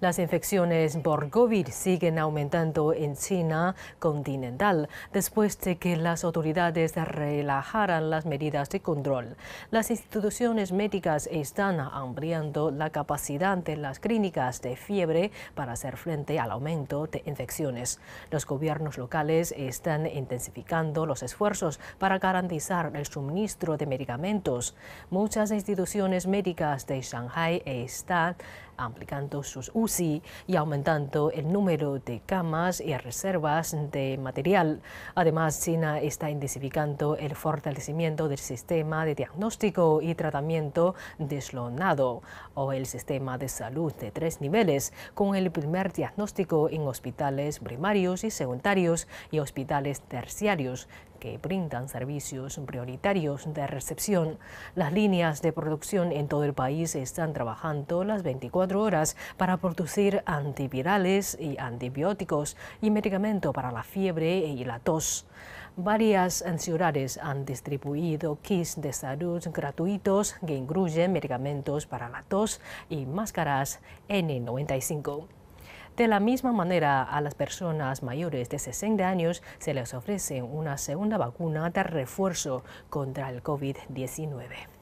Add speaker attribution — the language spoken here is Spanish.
Speaker 1: Las infecciones por COVID siguen aumentando en China continental después de que las autoridades relajaran las medidas de control. Las instituciones médicas están ampliando la capacidad de las clínicas de fiebre para hacer frente al aumento de infecciones. Los gobiernos locales están intensificando los esfuerzos para garantizar el suministro de medicamentos. Muchas instituciones médicas de Shanghai están ampliando sus UCI y aumentando el número de camas y reservas de material. Además, China está intensificando el fortalecimiento del sistema de diagnóstico y tratamiento deslonado o el sistema de salud de tres niveles, con el primer diagnóstico en hospitales primarios y secundarios y hospitales terciarios que brindan servicios prioritarios de recepción. Las líneas de producción en todo el país están trabajando las 24 horas para producir antivirales y antibióticos y medicamentos para la fiebre y la tos. Varias ciudades han distribuido kits de salud gratuitos que incluyen medicamentos para la tos y máscaras N95. De la misma manera, a las personas mayores de 60 años se les ofrece una segunda vacuna de refuerzo contra el COVID-19.